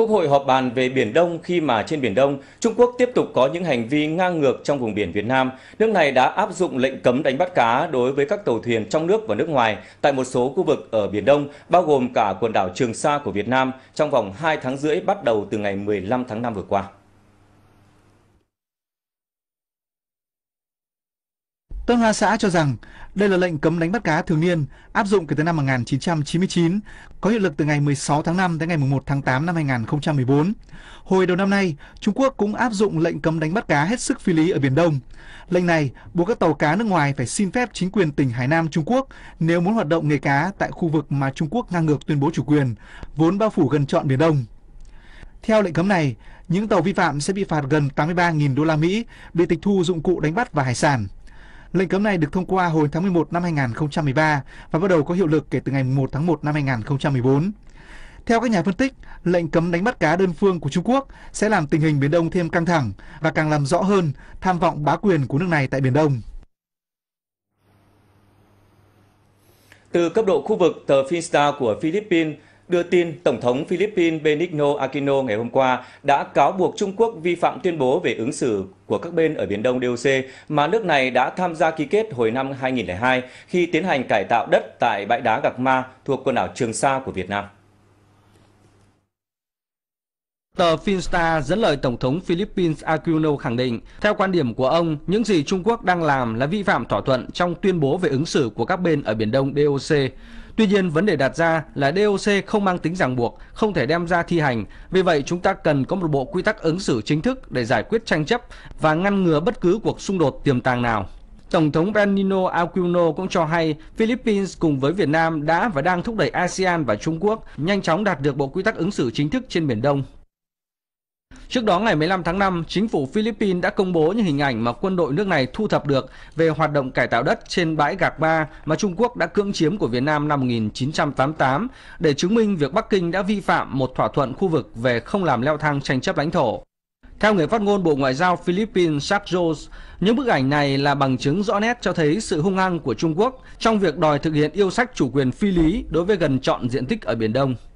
Quốc hội họp bàn về Biển Đông khi mà trên Biển Đông, Trung Quốc tiếp tục có những hành vi ngang ngược trong vùng biển Việt Nam. Nước này đã áp dụng lệnh cấm đánh bắt cá đối với các tàu thuyền trong nước và nước ngoài tại một số khu vực ở Biển Đông, bao gồm cả quần đảo Trường Sa của Việt Nam trong vòng 2 tháng rưỡi bắt đầu từ ngày 15 tháng 5 vừa qua. Tân Hoa xã cho rằng đây là lệnh cấm đánh bắt cá thường niên áp dụng kể từ năm 1999, có hiệu lực từ ngày 16 tháng 5 đến ngày 1 tháng 8 năm 2014. Hồi đầu năm nay, Trung Quốc cũng áp dụng lệnh cấm đánh bắt cá hết sức phi lý ở Biển Đông. Lệnh này buộc các tàu cá nước ngoài phải xin phép chính quyền tỉnh Hải Nam Trung Quốc nếu muốn hoạt động nghề cá tại khu vực mà Trung Quốc ngang ngược tuyên bố chủ quyền, vốn bao phủ gần trọn Biển Đông. Theo lệnh cấm này, những tàu vi phạm sẽ bị phạt gần 83.000 đô la Mỹ, bị tịch thu dụng cụ đánh bắt và hải sản. Lệnh cấm này được thông qua hồi tháng 11 năm 2013 và bắt đầu có hiệu lực kể từ ngày 1 tháng 1 năm 2014. Theo các nhà phân tích, lệnh cấm đánh bắt cá đơn phương của Trung Quốc sẽ làm tình hình Biển Đông thêm căng thẳng và càng làm rõ hơn tham vọng bá quyền của nước này tại Biển Đông. Từ cấp độ khu vực, tờ Finstar của Philippines đưa tin Tổng thống Philippines Benigno Aquino ngày hôm qua đã cáo buộc Trung Quốc vi phạm tuyên bố về ứng xử của các bên ở Biển Đông DOC mà nước này đã tham gia ký kết hồi năm 2002 khi tiến hành cải tạo đất tại bãi đá Gạc Ma thuộc quần đảo Trường Sa của Việt Nam. Tờ Finstar dẫn lời Tổng thống Philippines Aquino khẳng định, theo quan điểm của ông, những gì Trung Quốc đang làm là vi phạm thỏa thuận trong tuyên bố về ứng xử của các bên ở Biển Đông DOC. Tuy nhiên, vấn đề đặt ra là DOC không mang tính ràng buộc, không thể đem ra thi hành. Vì vậy, chúng ta cần có một bộ quy tắc ứng xử chính thức để giải quyết tranh chấp và ngăn ngừa bất cứ cuộc xung đột tiềm tàng nào. Tổng thống Benigno Aquino cũng cho hay Philippines cùng với Việt Nam đã và đang thúc đẩy ASEAN và Trung Quốc nhanh chóng đạt được bộ quy tắc ứng xử chính thức trên Biển Đông. Trước đó ngày 15 tháng 5, chính phủ Philippines đã công bố những hình ảnh mà quân đội nước này thu thập được về hoạt động cải tạo đất trên bãi Gạc Ba mà Trung Quốc đã cưỡng chiếm của Việt Nam năm 1988 để chứng minh việc Bắc Kinh đã vi phạm một thỏa thuận khu vực về không làm leo thang tranh chấp lãnh thổ. Theo người phát ngôn Bộ Ngoại giao Philippines Jack Jones, những bức ảnh này là bằng chứng rõ nét cho thấy sự hung hăng của Trung Quốc trong việc đòi thực hiện yêu sách chủ quyền phi lý đối với gần trọn diện tích ở Biển Đông.